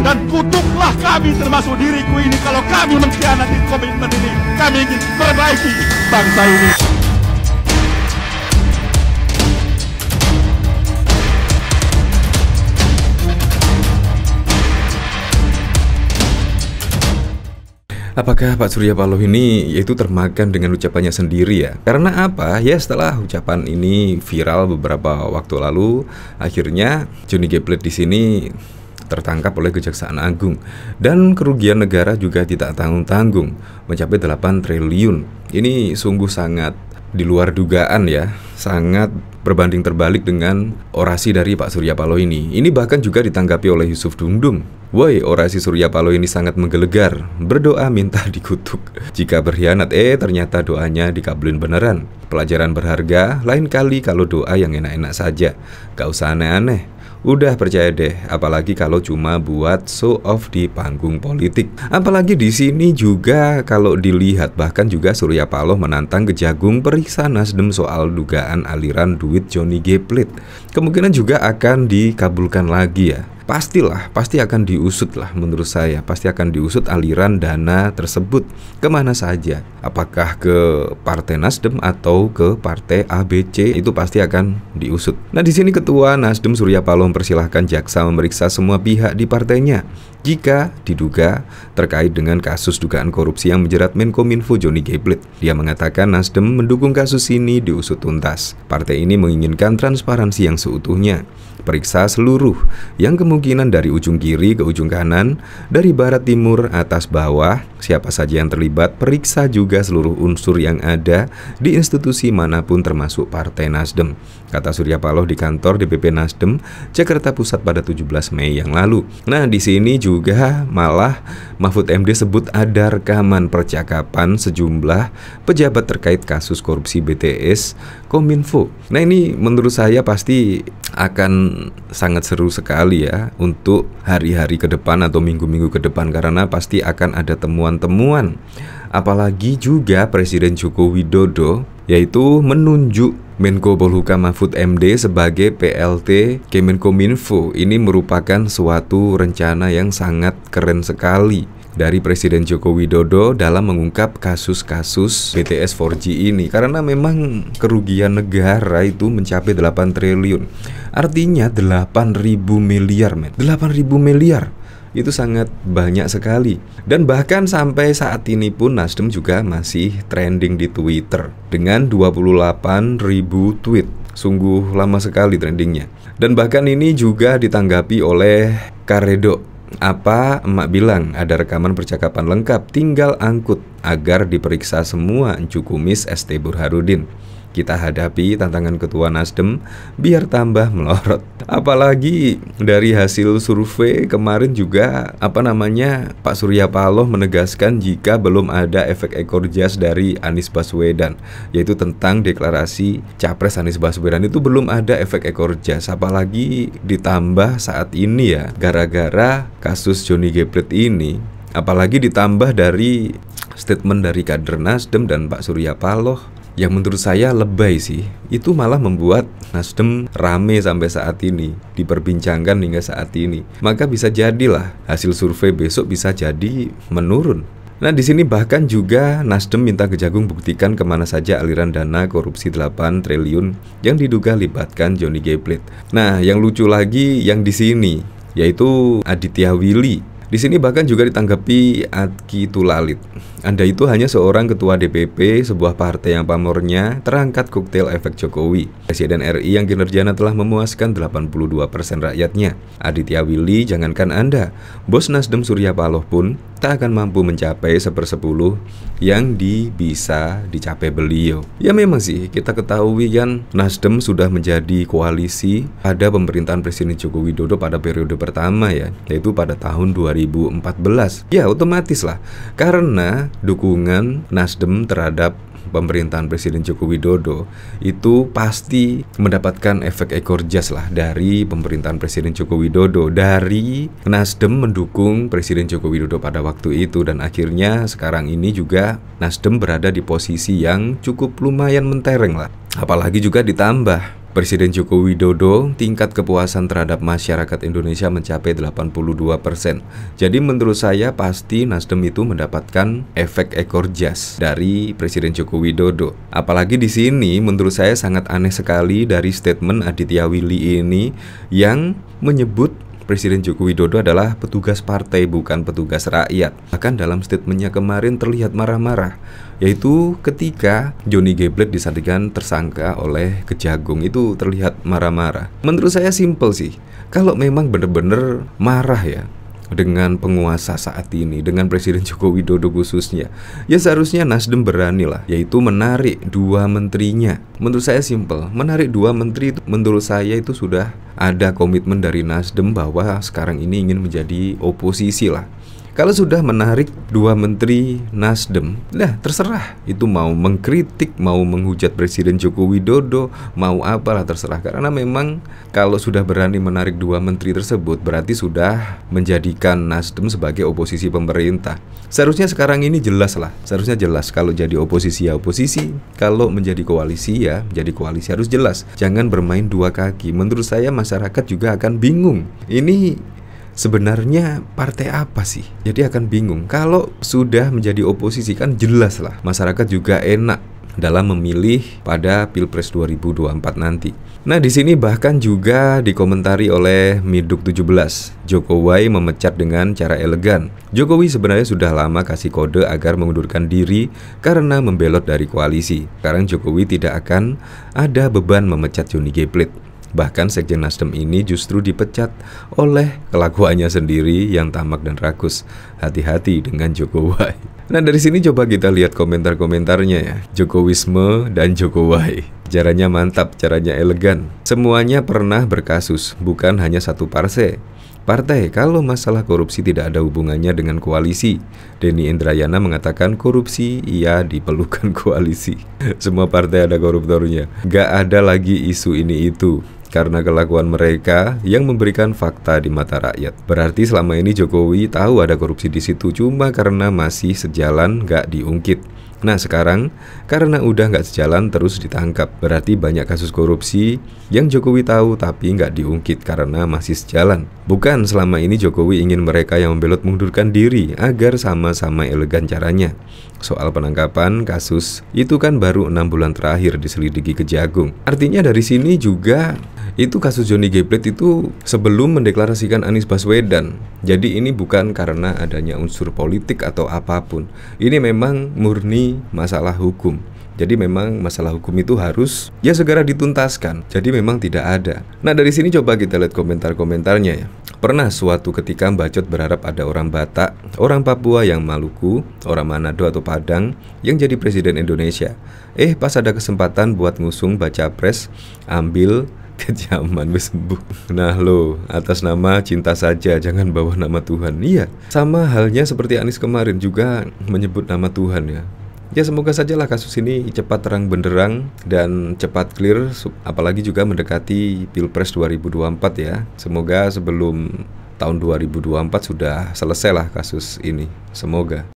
dan kutuklah kami termasuk diriku ini kalau kami mengkhianati komitmen ini. Kami ingin perbaiki bangsa ini. Apakah Pak Surya Paloh ini yaitu termakan dengan ucapannya sendiri ya? Karena apa? Ya setelah ucapan ini viral beberapa waktu lalu, akhirnya Johnny Geplet di sini tertangkap oleh Kejaksaan Agung dan kerugian negara juga tidak tanggung-tanggung mencapai 8 triliun. Ini sungguh sangat di luar dugaan ya, sangat berbanding terbalik dengan orasi dari Pak Surya Paloh ini. Ini bahkan juga ditanggapi oleh Yusuf Dumdum. Woi, orasi Surya Paloh ini sangat menggelegar. Berdoa minta dikutuk. Jika berkhianat, eh ternyata doanya dikabulin beneran. Pelajaran berharga, lain kali kalau doa yang enak-enak saja. Gak usah aneh-aneh. Udah percaya deh, apalagi kalau cuma buat show off di panggung politik. Apalagi di sini juga kalau dilihat bahkan juga Surya Paloh menantang Kejagung periksa Nasdem soal dugaan aliran duit Johnny G. Plit. Kemungkinan juga akan dikabulkan lagi ya pastilah pasti akan diusut lah menurut saya pasti akan diusut aliran dana tersebut kemana saja apakah ke partai Nasdem atau ke partai ABC itu pasti akan diusut nah di sini ketua Nasdem Surya Paloh mempersilahkan jaksa memeriksa semua pihak di partainya jika diduga terkait dengan kasus dugaan korupsi yang menjerat Menkominfo Joni Geblit. Dia mengatakan Nasdem mendukung kasus ini diusut tuntas. Partai ini menginginkan transparansi yang seutuhnya. Periksa seluruh yang kemungkinan dari ujung kiri ke ujung kanan, dari barat timur atas bawah, Siapa saja yang terlibat, periksa juga seluruh unsur yang ada di institusi manapun termasuk Partai Nasdem. Kata Surya Paloh di kantor DPP Nasdem, Jakarta Pusat pada 17 Mei yang lalu. Nah, di sini juga malah Mahfud MD sebut ada rekaman percakapan sejumlah pejabat terkait kasus korupsi BTS Kominfo. Nah, ini menurut saya pasti akan sangat seru sekali ya untuk hari-hari ke depan atau minggu-minggu ke depan karena pasti akan ada temuan temuan. Apalagi juga Presiden Joko Widodo yaitu menunjuk Menko Polhukam Mahfud MD sebagai PLT Kemenkominfo. Ini merupakan suatu rencana yang sangat keren sekali dari Presiden Joko Widodo dalam mengungkap kasus-kasus BTS 4G ini karena memang kerugian negara itu mencapai 8 triliun. Artinya 8000 miliar, men. 8000 miliar itu sangat banyak sekali. Dan bahkan sampai saat ini pun Nasdem juga masih trending di Twitter dengan ribu tweet. Sungguh lama sekali trendingnya. Dan bahkan ini juga ditanggapi oleh Karedo. Apa emak bilang ada rekaman percakapan lengkap tinggal angkut agar diperiksa semua cukumis ST harudin kita hadapi tantangan ketua Nasdem biar tambah melorot. Apalagi dari hasil survei kemarin juga apa namanya Pak Surya Paloh menegaskan jika belum ada efek ekor jas dari Anies Baswedan yaitu tentang deklarasi capres Anies Baswedan itu belum ada efek ekor jas apalagi ditambah saat ini ya gara-gara kasus Johnny gebret ini apalagi ditambah dari statement dari kader Nasdem dan Pak Surya Paloh yang menurut saya lebay sih. Itu malah membuat Nasdem rame sampai saat ini, diperbincangkan hingga saat ini. Maka bisa jadilah hasil survei besok bisa jadi menurun. Nah, di sini bahkan juga Nasdem minta Kejagung buktikan kemana saja aliran dana korupsi 8 triliun yang diduga libatkan Johnny plate Nah, yang lucu lagi yang di sini yaitu Aditya Willy di sini bahkan juga ditanggapi Adki Tulalit. Anda itu hanya seorang ketua DPP sebuah partai yang pamornya terangkat koktail efek Jokowi. Presiden RI yang kinerjanya telah memuaskan 82% rakyatnya. Aditya Willy, jangankan Anda, bos Nasdem Surya Paloh pun kita akan mampu mencapai sepersepuluh yang di bisa dicapai beliau. Ya memang sih, kita ketahui kan Nasdem sudah menjadi koalisi pada pemerintahan Presiden Joko Widodo pada periode pertama ya, yaitu pada tahun 2014. Ya otomatis lah, karena dukungan Nasdem terhadap pemerintahan Presiden Joko Widodo itu pasti mendapatkan efek ekor jas lah dari pemerintahan Presiden Joko Widodo dari Nasdem mendukung Presiden Joko Widodo pada waktu itu dan akhirnya sekarang ini juga Nasdem berada di posisi yang cukup lumayan mentereng lah apalagi juga ditambah Presiden Joko Widodo tingkat kepuasan terhadap masyarakat Indonesia mencapai 82 persen. Jadi menurut saya pasti Nasdem itu mendapatkan efek ekor jas dari Presiden Joko Widodo. Apalagi di sini menurut saya sangat aneh sekali dari statement Aditya Willy ini yang menyebut Presiden Joko Widodo adalah petugas partai bukan petugas rakyat. Bahkan dalam statementnya kemarin terlihat marah-marah, yaitu ketika Johnny Geblet disandikan tersangka oleh Kejagung itu terlihat marah-marah. Menurut saya simpel sih, kalau memang benar-benar marah ya, dengan penguasa saat ini, dengan Presiden Joko Widodo khususnya. Ya seharusnya Nasdem berani lah, yaitu menarik dua menterinya. Menurut saya simple, menarik dua menteri itu, menurut saya itu sudah ada komitmen dari Nasdem bahwa sekarang ini ingin menjadi oposisi lah kalau sudah menarik dua menteri Nasdem, nah terserah itu mau mengkritik, mau menghujat Presiden Joko Widodo, mau apalah terserah. Karena memang kalau sudah berani menarik dua menteri tersebut berarti sudah menjadikan Nasdem sebagai oposisi pemerintah. Seharusnya sekarang ini jelas lah, seharusnya jelas kalau jadi oposisi ya oposisi, kalau menjadi koalisi ya menjadi koalisi harus jelas. Jangan bermain dua kaki. Menurut saya masyarakat juga akan bingung. Ini sebenarnya partai apa sih? Jadi akan bingung. Kalau sudah menjadi oposisi kan jelas lah masyarakat juga enak dalam memilih pada Pilpres 2024 nanti. Nah, di sini bahkan juga dikomentari oleh Miduk 17, Jokowi memecat dengan cara elegan. Jokowi sebenarnya sudah lama kasih kode agar mengundurkan diri karena membelot dari koalisi. Sekarang Jokowi tidak akan ada beban memecat Johnny Geplit. Bahkan Sekjen Nasdem ini justru dipecat oleh kelakuannya sendiri yang tamak dan rakus. Hati-hati dengan Jokowi. Nah dari sini coba kita lihat komentar-komentarnya ya. Jokowisme dan Jokowi. Caranya mantap, caranya elegan. Semuanya pernah berkasus, bukan hanya satu partai. Partai kalau masalah korupsi tidak ada hubungannya dengan koalisi. Denny Indrayana mengatakan korupsi ia diperlukan koalisi. Semua partai ada koruptornya. Gak ada lagi isu ini itu karena kelakuan mereka yang memberikan fakta di mata rakyat. Berarti selama ini Jokowi tahu ada korupsi di situ cuma karena masih sejalan gak diungkit. Nah sekarang karena udah nggak sejalan terus ditangkap Berarti banyak kasus korupsi yang Jokowi tahu tapi nggak diungkit karena masih sejalan Bukan selama ini Jokowi ingin mereka yang membelot mundurkan diri agar sama-sama elegan caranya Soal penangkapan kasus itu kan baru enam bulan terakhir diselidiki ke Jagung Artinya dari sini juga itu kasus Johnny G Plate itu sebelum mendeklarasikan Anies Baswedan. Jadi ini bukan karena adanya unsur politik atau apapun. Ini memang murni masalah hukum. Jadi memang masalah hukum itu harus ya segera dituntaskan. Jadi memang tidak ada. Nah dari sini coba kita lihat komentar-komentarnya ya. Pernah suatu ketika Mbak Bacot berharap ada orang Batak, orang Papua yang Maluku, orang Manado atau Padang yang jadi presiden Indonesia. Eh pas ada kesempatan buat ngusung baca pres, ambil kejaman wis sembuh. Nah lo, atas nama cinta saja, jangan bawa nama Tuhan. Iya, sama halnya seperti Anis kemarin juga menyebut nama Tuhan ya. Ya semoga sajalah kasus ini cepat terang benderang dan cepat clear apalagi juga mendekati Pilpres 2024 ya. Semoga sebelum tahun 2024 sudah selesailah kasus ini. Semoga.